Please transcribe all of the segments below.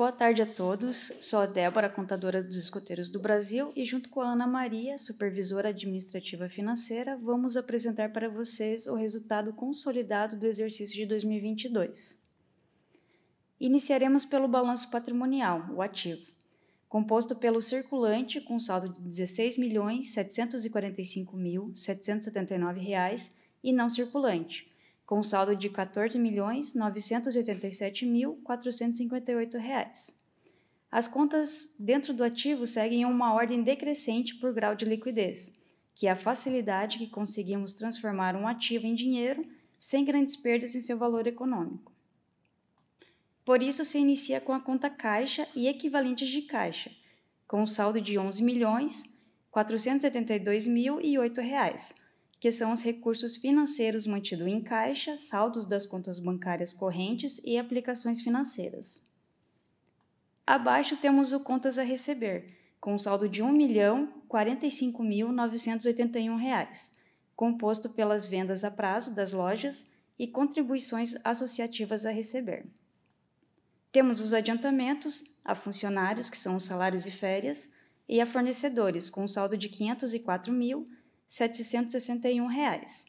Boa tarde a todos. Sou a Débora, contadora dos Escoteiros do Brasil, e junto com a Ana Maria, supervisora administrativa financeira, vamos apresentar para vocês o resultado consolidado do exercício de 2022. Iniciaremos pelo balanço patrimonial, o ativo, composto pelo circulante com saldo de R$ 16.745.779 e não circulante com saldo de R$ 14.987.458. As contas dentro do ativo seguem uma ordem decrescente por grau de liquidez, que é a facilidade que conseguimos transformar um ativo em dinheiro sem grandes perdas em seu valor econômico. Por isso, se inicia com a conta caixa e equivalentes de caixa, com saldo de R$ 11.472.008 que são os recursos financeiros mantidos em caixa, saldos das contas bancárias correntes e aplicações financeiras. Abaixo temos o contas a receber, com um saldo de R$ 1.045.981, composto pelas vendas a prazo das lojas e contribuições associativas a receber. Temos os adiantamentos a funcionários, que são os salários e férias, e a fornecedores, com um saldo de R$ 504.000 761 reais.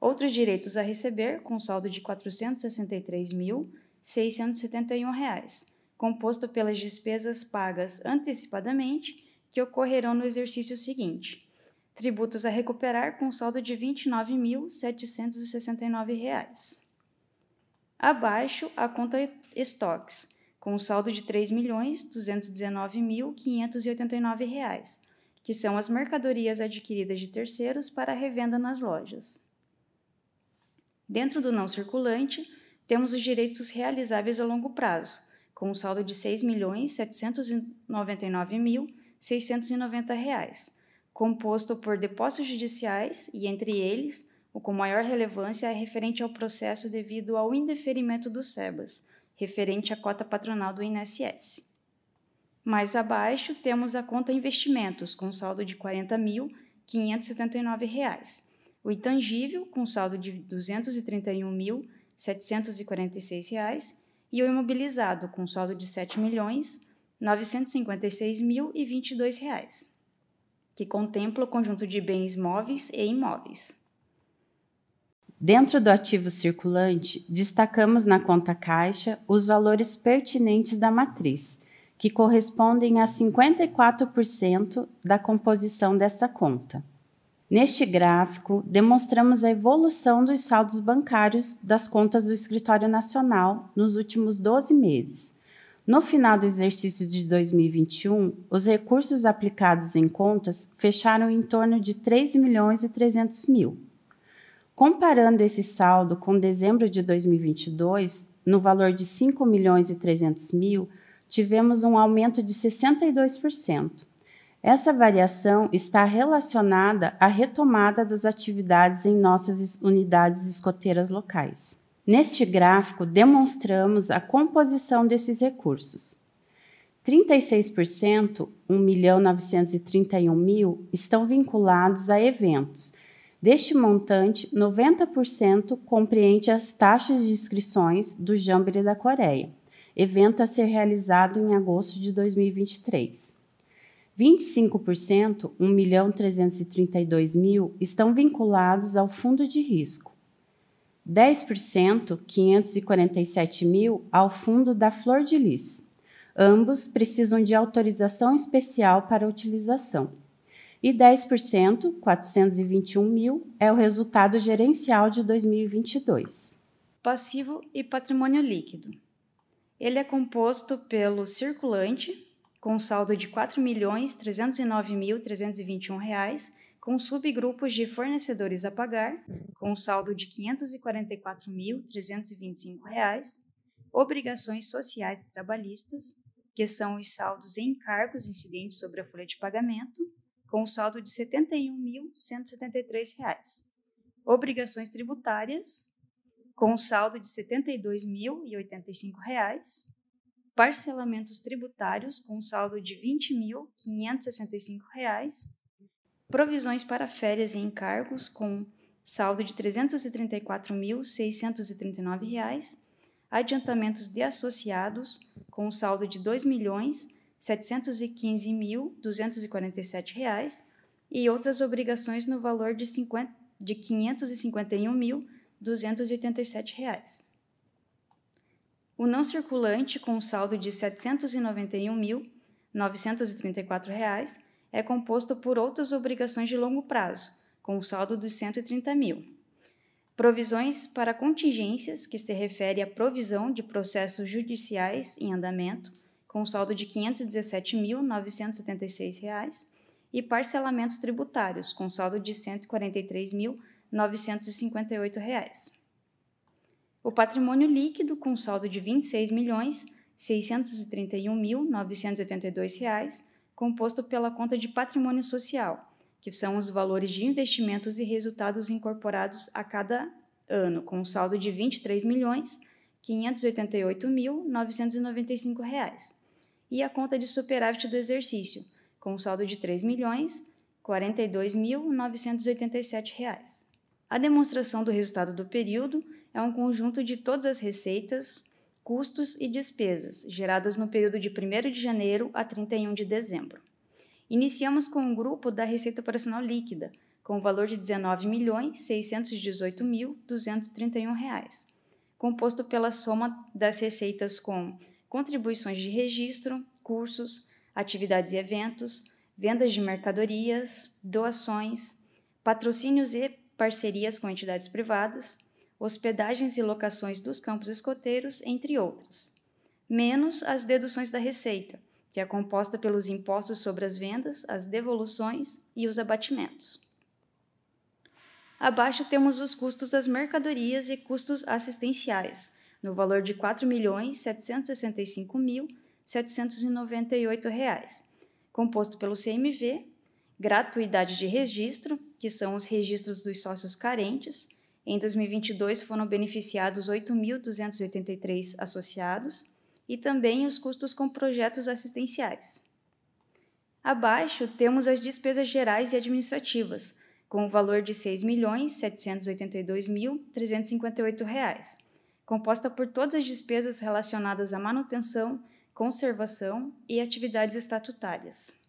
Outros direitos a receber, com saldo de R$ 463.671, reais, composto pelas despesas pagas antecipadamente que ocorrerão no exercício seguinte. Tributos a recuperar, com saldo de R$ 29.769. Reais. Abaixo, a conta estoques, com saldo de R$ 3.219.589 que são as mercadorias adquiridas de terceiros para revenda nas lojas. Dentro do não circulante, temos os direitos realizáveis a longo prazo, com um saldo de R$ 6.799.690, composto por depósitos judiciais e, entre eles, o com maior relevância é referente ao processo devido ao indeferimento do SEBAS, referente à cota patronal do INSS. Mais abaixo, temos a conta investimentos, com saldo de R$ 40.579. O intangível, com saldo de R$ 231.746. E o imobilizado, com saldo de R$ 7.956.022, que contempla o conjunto de bens móveis e imóveis. Dentro do ativo circulante, destacamos na conta caixa os valores pertinentes da matriz que correspondem a 54% da composição desta conta. Neste gráfico, demonstramos a evolução dos saldos bancários das contas do Escritório Nacional nos últimos 12 meses. No final do exercício de 2021, os recursos aplicados em contas fecharam em torno de 3 milhões e 300 mil. Comparando esse saldo com dezembro de 2022, no valor de 5 milhões e 300 mil, tivemos um aumento de 62%. Essa variação está relacionada à retomada das atividades em nossas unidades escoteiras locais. Neste gráfico, demonstramos a composição desses recursos. 36%, 1.931.000, estão vinculados a eventos. Deste montante, 90% compreende as taxas de inscrições do Jamboree da Coreia evento a ser realizado em agosto de 2023. 25%, 1 mil, estão vinculados ao fundo de risco. 10%, 547 mil, ao fundo da Flor de Lis. Ambos precisam de autorização especial para utilização. E 10%, 421 mil, é o resultado gerencial de 2022. Passivo e patrimônio líquido. Ele é composto pelo circulante, com saldo de R$ 4.309.321, com subgrupos de fornecedores a pagar, com saldo de R$ 544.325, obrigações sociais e trabalhistas, que são os saldos em cargos incidentes sobre a folha de pagamento, com saldo de R$ 71.173, obrigações tributárias, com um saldo de R$ 72.085, parcelamentos tributários com um saldo de R$ 20.565, provisões para férias e encargos com saldo de R$ 334.639, adiantamentos de associados com um saldo de R$ 2.715.247 e outras obrigações no valor de, de R$ 551.000 R$ reais. O não circulante, com um saldo de R$ reais é composto por outras obrigações de longo prazo, com um saldo de R$ 130.000. Provisões para contingências, que se refere à provisão de processos judiciais em andamento, com um saldo de R$ 517.976, e parcelamentos tributários, com saldo de R$ 143.000. 958 reais. O patrimônio líquido com saldo de 26 milhões 631.982 reais, composto pela conta de patrimônio social, que são os valores de investimentos e resultados incorporados a cada ano, com saldo de 23 milhões 588.995 reais, e a conta de superávit do exercício, com saldo de 3 milhões 42.987 reais. A demonstração do resultado do período é um conjunto de todas as receitas, custos e despesas geradas no período de 1 de janeiro a 31 de dezembro. Iniciamos com o um grupo da receita operacional líquida, com o valor de R$ 19.618.231, composto pela soma das receitas com contribuições de registro, cursos, atividades e eventos, vendas de mercadorias, doações, patrocínios e parcerias com entidades privadas, hospedagens e locações dos campos escoteiros, entre outras, menos as deduções da receita, que é composta pelos impostos sobre as vendas, as devoluções e os abatimentos. Abaixo temos os custos das mercadorias e custos assistenciais, no valor de R$ 4.765.798, composto pelo CMV, gratuidade de registro, que são os registros dos sócios carentes. Em 2022 foram beneficiados 8.283 associados e também os custos com projetos assistenciais. Abaixo temos as despesas gerais e administrativas, com o valor de R$ 6.782.358, composta por todas as despesas relacionadas à manutenção, conservação e atividades estatutárias.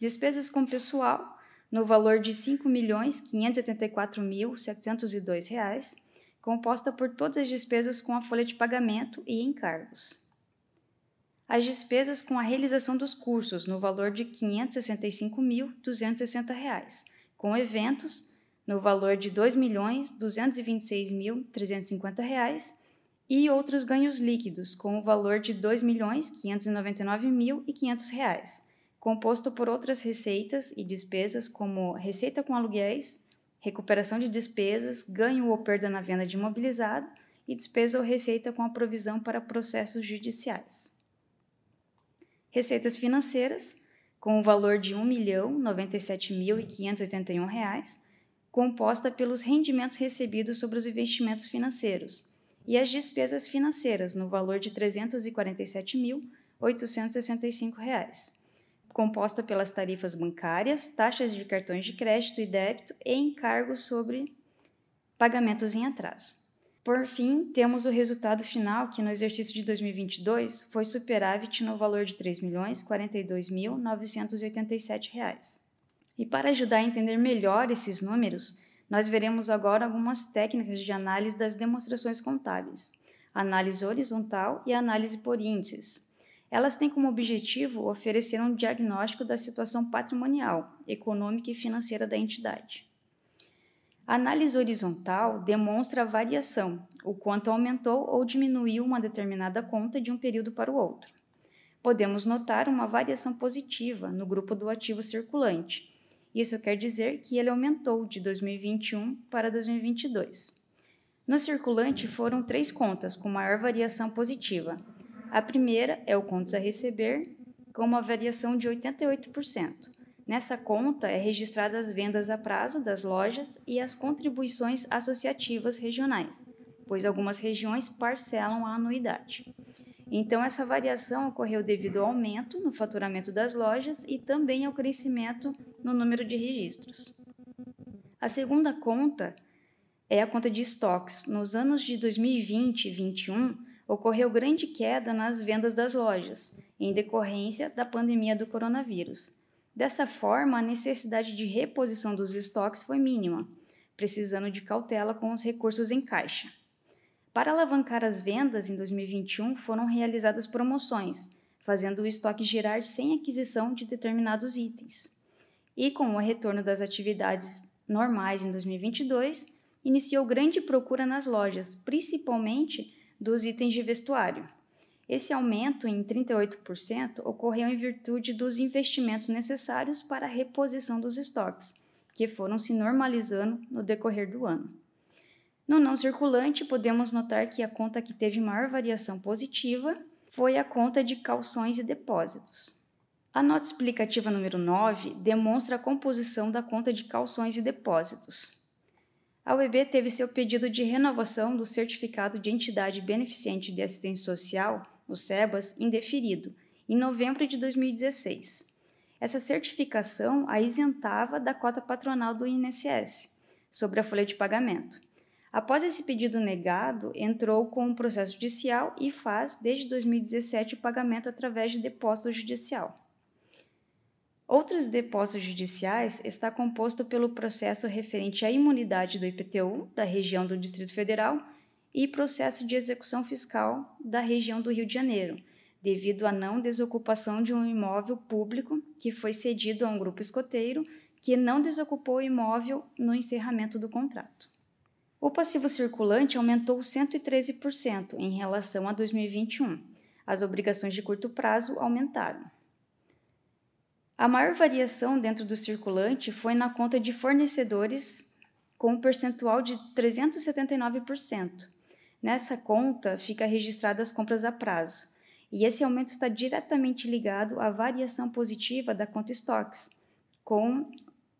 Despesas com pessoal no valor de R$ 5.584.702, composta por todas as despesas com a folha de pagamento e encargos. As despesas com a realização dos cursos, no valor de R$ 565.260, com eventos, no valor de R$ 2.226.350 e outros ganhos líquidos, com o valor de R$ 2.599.500 composto por outras receitas e despesas, como receita com aluguéis, recuperação de despesas, ganho ou perda na venda de imobilizado e despesa ou receita com a provisão para processos judiciais. Receitas financeiras, com o valor de R$ 1.097.581, composta pelos rendimentos recebidos sobre os investimentos financeiros, e as despesas financeiras, no valor de R$ 347.865 composta pelas tarifas bancárias, taxas de cartões de crédito e débito e encargos sobre pagamentos em atraso. Por fim, temos o resultado final, que no exercício de 2022 foi superávit no valor de R$ 3.042.987. E para ajudar a entender melhor esses números, nós veremos agora algumas técnicas de análise das demonstrações contábeis, análise horizontal e análise por índices. Elas têm como objetivo oferecer um diagnóstico da situação patrimonial, econômica e financeira da entidade. A análise horizontal demonstra a variação, o quanto aumentou ou diminuiu uma determinada conta de um período para o outro. Podemos notar uma variação positiva no grupo do ativo circulante. Isso quer dizer que ele aumentou de 2021 para 2022. No circulante foram três contas com maior variação positiva, a primeira é o contas a receber, com uma variação de 88%. Nessa conta é registrada as vendas a prazo das lojas e as contribuições associativas regionais, pois algumas regiões parcelam a anuidade. Então, essa variação ocorreu devido ao aumento no faturamento das lojas e também ao crescimento no número de registros. A segunda conta é a conta de estoques. Nos anos de 2020 e 2021, ocorreu grande queda nas vendas das lojas, em decorrência da pandemia do coronavírus. Dessa forma, a necessidade de reposição dos estoques foi mínima, precisando de cautela com os recursos em caixa. Para alavancar as vendas em 2021, foram realizadas promoções, fazendo o estoque girar sem aquisição de determinados itens. E com o retorno das atividades normais em 2022, iniciou grande procura nas lojas, principalmente dos itens de vestuário. Esse aumento em 38% ocorreu em virtude dos investimentos necessários para a reposição dos estoques, que foram se normalizando no decorrer do ano. No não circulante, podemos notar que a conta que teve maior variação positiva foi a conta de calções e depósitos. A nota explicativa número 9 demonstra a composição da conta de calções e depósitos. A UEB teve seu pedido de renovação do Certificado de Entidade Beneficente de Assistência Social, o SEBAS, indeferido, em novembro de 2016. Essa certificação a isentava da cota patronal do INSS, sobre a folha de pagamento. Após esse pedido negado, entrou com um processo judicial e faz, desde 2017, o pagamento através de depósito judicial. Outros depósitos judiciais está composto pelo processo referente à imunidade do IPTU da região do Distrito Federal e processo de execução fiscal da região do Rio de Janeiro, devido à não desocupação de um imóvel público que foi cedido a um grupo escoteiro que não desocupou o imóvel no encerramento do contrato. O passivo circulante aumentou 113% em relação a 2021. As obrigações de curto prazo aumentaram. A maior variação dentro do circulante foi na conta de fornecedores, com um percentual de 379%. Nessa conta fica registrada as compras a prazo, e esse aumento está diretamente ligado à variação positiva da conta estoques, com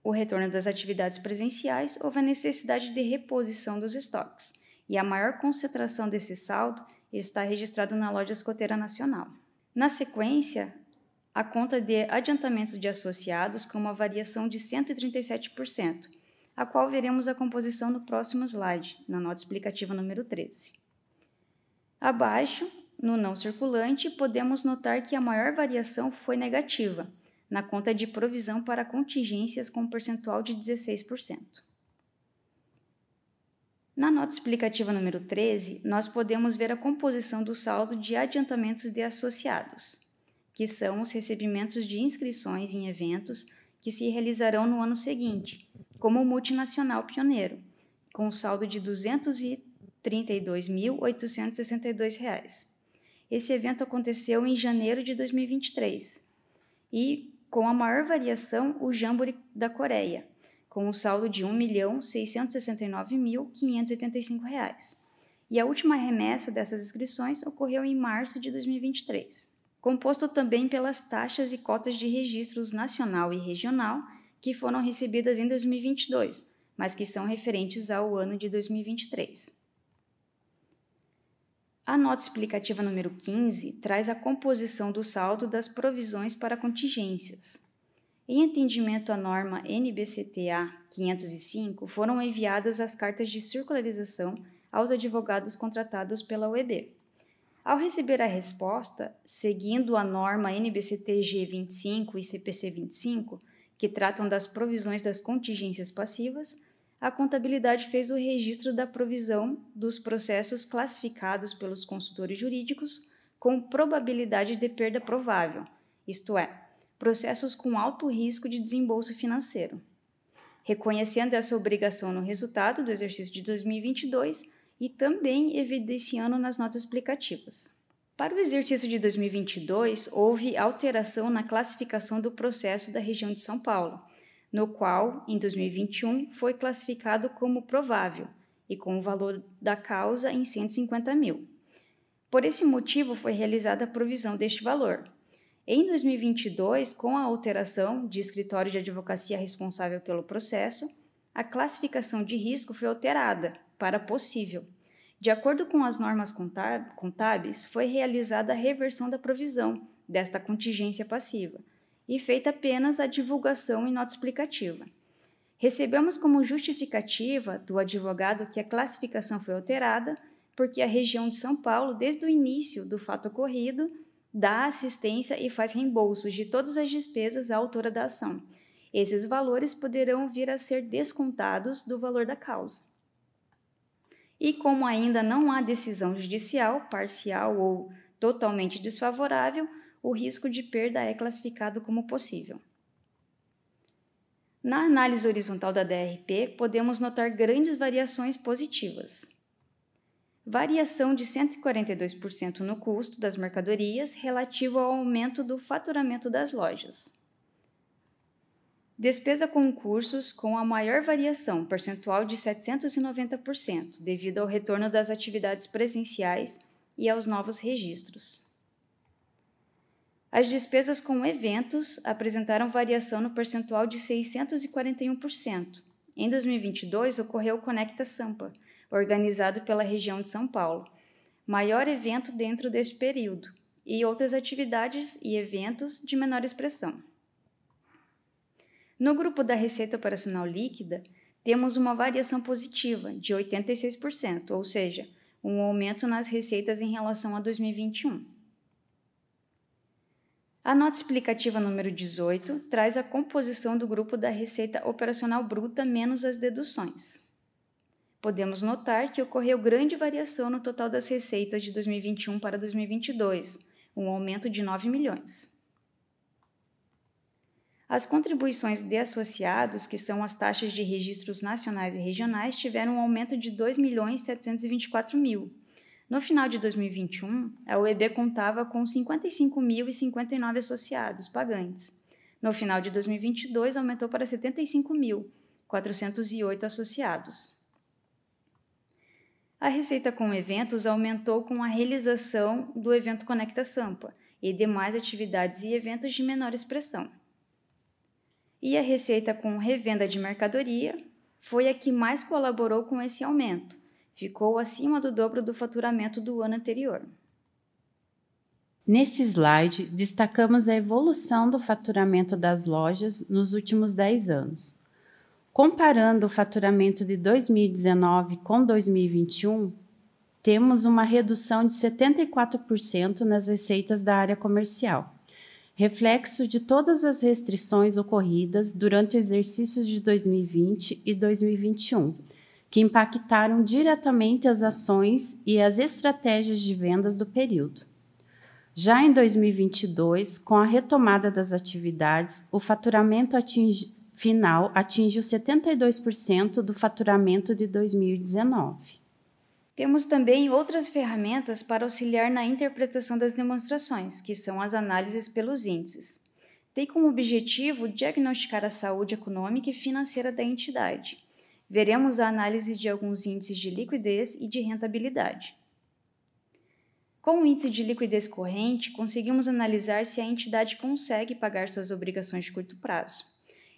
o retorno das atividades presenciais houve a necessidade de reposição dos estoques, e a maior concentração desse saldo está registrado na loja escoteira nacional. Na sequência, a conta de adiantamentos de associados com uma variação de 137%, a qual veremos a composição no próximo slide, na nota explicativa número 13. Abaixo, no não circulante, podemos notar que a maior variação foi negativa, na conta de provisão para contingências com um percentual de 16%. Na nota explicativa número 13, nós podemos ver a composição do saldo de adiantamentos de associados que são os recebimentos de inscrições em eventos que se realizarão no ano seguinte, como o multinacional pioneiro, com um saldo de R$ 232.862. Esse evento aconteceu em janeiro de 2023 e com a maior variação o Jamboree da Coreia, com um saldo de R$ 1.669.585. E a última remessa dessas inscrições ocorreu em março de 2023 composto também pelas taxas e cotas de registros nacional e regional que foram recebidas em 2022, mas que são referentes ao ano de 2023. A nota explicativa número 15 traz a composição do saldo das provisões para contingências. Em atendimento à norma NBCTA 505, foram enviadas as cartas de circularização aos advogados contratados pela UEB. Ao receber a resposta, seguindo a norma NBCTG 25 e CPC 25, que tratam das provisões das contingências passivas, a contabilidade fez o registro da provisão dos processos classificados pelos consultores jurídicos com probabilidade de perda provável, isto é, processos com alto risco de desembolso financeiro. Reconhecendo essa obrigação no resultado do exercício de 2022, e também evidenciando nas notas explicativas. Para o exercício de 2022, houve alteração na classificação do processo da região de São Paulo, no qual, em 2021, foi classificado como provável e com o valor da causa em 150 mil. Por esse motivo, foi realizada a provisão deste valor. Em 2022, com a alteração de escritório de advocacia responsável pelo processo, a classificação de risco foi alterada para possível. De acordo com as normas contábeis, foi realizada a reversão da provisão desta contingência passiva e feita apenas a divulgação em nota explicativa. Recebemos como justificativa do advogado que a classificação foi alterada porque a região de São Paulo, desde o início do fato ocorrido, dá assistência e faz reembolsos de todas as despesas à autora da ação. Esses valores poderão vir a ser descontados do valor da causa. E como ainda não há decisão judicial, parcial ou totalmente desfavorável, o risco de perda é classificado como possível. Na análise horizontal da DRP, podemos notar grandes variações positivas. Variação de 142% no custo das mercadorias relativo ao aumento do faturamento das lojas. Despesa com cursos com a maior variação, percentual de 790%, devido ao retorno das atividades presenciais e aos novos registros. As despesas com eventos apresentaram variação no percentual de 641%. Em 2022, ocorreu o Conecta Sampa, organizado pela região de São Paulo, maior evento dentro deste período, e outras atividades e eventos de menor expressão. No grupo da receita operacional líquida, temos uma variação positiva de 86%, ou seja, um aumento nas receitas em relação a 2021. A nota explicativa número 18 traz a composição do grupo da receita operacional bruta menos as deduções. Podemos notar que ocorreu grande variação no total das receitas de 2021 para 2022, um aumento de 9 milhões. As contribuições de associados, que são as taxas de registros nacionais e regionais, tiveram um aumento de 2 milhões mil. No final de 2021, a UEB contava com 55.059 associados pagantes. No final de 2022, aumentou para 75.408 associados. A receita com eventos aumentou com a realização do evento Conecta Sampa e demais atividades e eventos de menor expressão. E a receita com revenda de mercadoria foi a que mais colaborou com esse aumento, ficou acima do dobro do faturamento do ano anterior. Nesse slide, destacamos a evolução do faturamento das lojas nos últimos 10 anos. Comparando o faturamento de 2019 com 2021, temos uma redução de 74% nas receitas da área comercial reflexo de todas as restrições ocorridas durante o exercício de 2020 e 2021, que impactaram diretamente as ações e as estratégias de vendas do período. Já em 2022, com a retomada das atividades, o faturamento atinge, final atingiu 72% do faturamento de 2019. Temos também outras ferramentas para auxiliar na interpretação das demonstrações, que são as análises pelos índices. Tem como objetivo diagnosticar a saúde econômica e financeira da entidade. Veremos a análise de alguns índices de liquidez e de rentabilidade. Com o índice de liquidez corrente, conseguimos analisar se a entidade consegue pagar suas obrigações de curto prazo.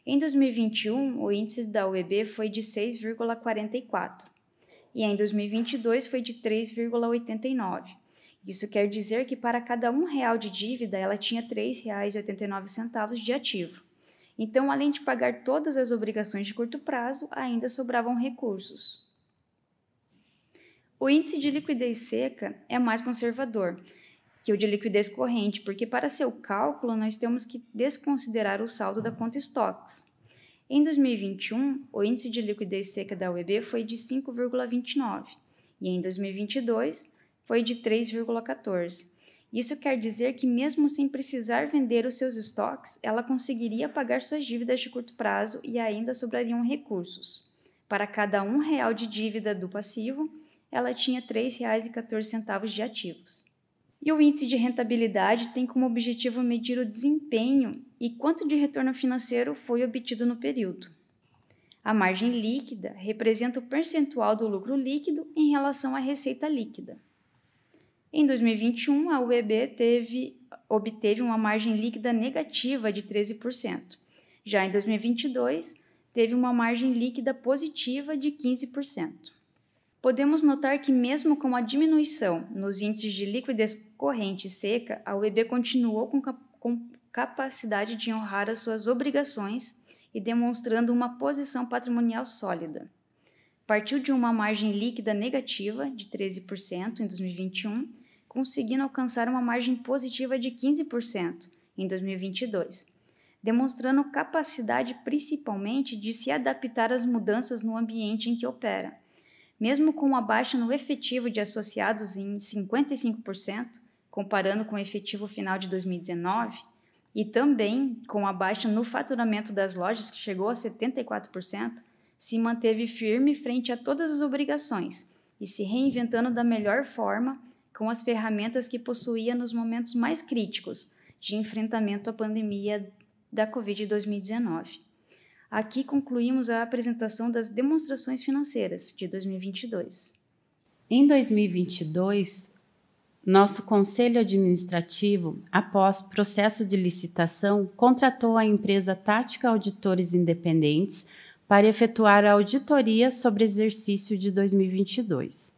Em 2021, o índice da UEB foi de 6,44 e em 2022 foi de 3,89. Isso quer dizer que para cada um real de dívida ela tinha R$ 3,89 de ativo. Então, além de pagar todas as obrigações de curto prazo, ainda sobravam recursos. O índice de liquidez seca é mais conservador que o de liquidez corrente, porque para seu cálculo nós temos que desconsiderar o saldo da conta estoques. Em 2021, o índice de liquidez seca da UEB foi de 5,29 e em 2022 foi de 3,14. Isso quer dizer que, mesmo sem precisar vender os seus estoques, ela conseguiria pagar suas dívidas de curto prazo e ainda sobrariam recursos. Para cada um real de dívida do passivo, ela tinha R$ 3,14 de ativos. E o índice de rentabilidade tem como objetivo medir o desempenho e quanto de retorno financeiro foi obtido no período. A margem líquida representa o percentual do lucro líquido em relação à receita líquida. Em 2021, a UEB teve, obteve uma margem líquida negativa de 13%. Já em 2022, teve uma margem líquida positiva de 15% podemos notar que, mesmo com a diminuição nos índices de liquidez corrente seca, a UEB continuou com, cap com capacidade de honrar as suas obrigações e demonstrando uma posição patrimonial sólida. Partiu de uma margem líquida negativa de 13% em 2021, conseguindo alcançar uma margem positiva de 15% em 2022, demonstrando capacidade principalmente de se adaptar às mudanças no ambiente em que opera mesmo com uma baixa no efetivo de associados em 55%, comparando com o efetivo final de 2019, e também com a baixa no faturamento das lojas, que chegou a 74%, se manteve firme frente a todas as obrigações e se reinventando da melhor forma com as ferramentas que possuía nos momentos mais críticos de enfrentamento à pandemia da Covid-19. Aqui concluímos a apresentação das demonstrações financeiras de 2022. Em 2022, nosso conselho administrativo, após processo de licitação, contratou a empresa Tática Auditores Independentes para efetuar a auditoria sobre exercício de 2022.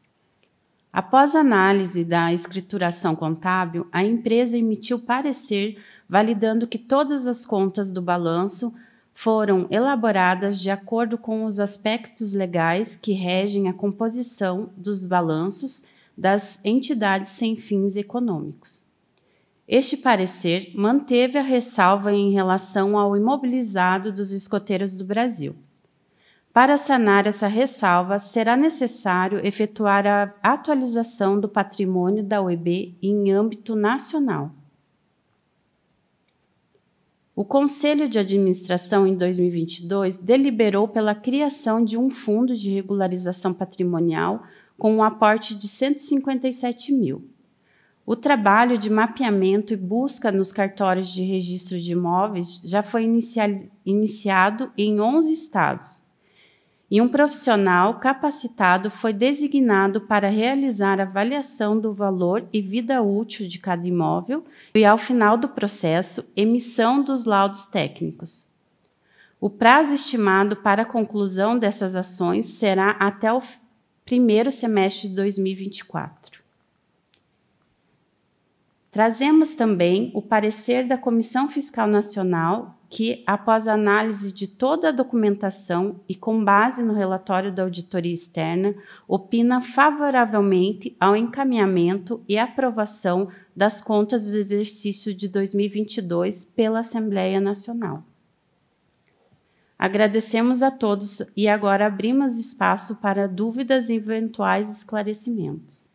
Após análise da escrituração contábil, a empresa emitiu parecer validando que todas as contas do balanço foram elaboradas de acordo com os aspectos legais que regem a composição dos balanços das entidades sem fins econômicos. Este parecer manteve a ressalva em relação ao imobilizado dos escoteiros do Brasil. Para sanar essa ressalva, será necessário efetuar a atualização do patrimônio da OEB em âmbito nacional. O Conselho de Administração, em 2022, deliberou pela criação de um fundo de regularização patrimonial com um aporte de 157 mil. O trabalho de mapeamento e busca nos cartórios de registro de imóveis já foi iniciado em 11 estados, e um profissional capacitado foi designado para realizar avaliação do valor e vida útil de cada imóvel e, ao final do processo, emissão dos laudos técnicos. O prazo estimado para a conclusão dessas ações será até o primeiro semestre de 2024. Trazemos também o parecer da Comissão Fiscal Nacional que, após análise de toda a documentação e com base no relatório da auditoria externa, opina favoravelmente ao encaminhamento e aprovação das contas do exercício de 2022 pela Assembleia Nacional. Agradecemos a todos e agora abrimos espaço para dúvidas e eventuais esclarecimentos.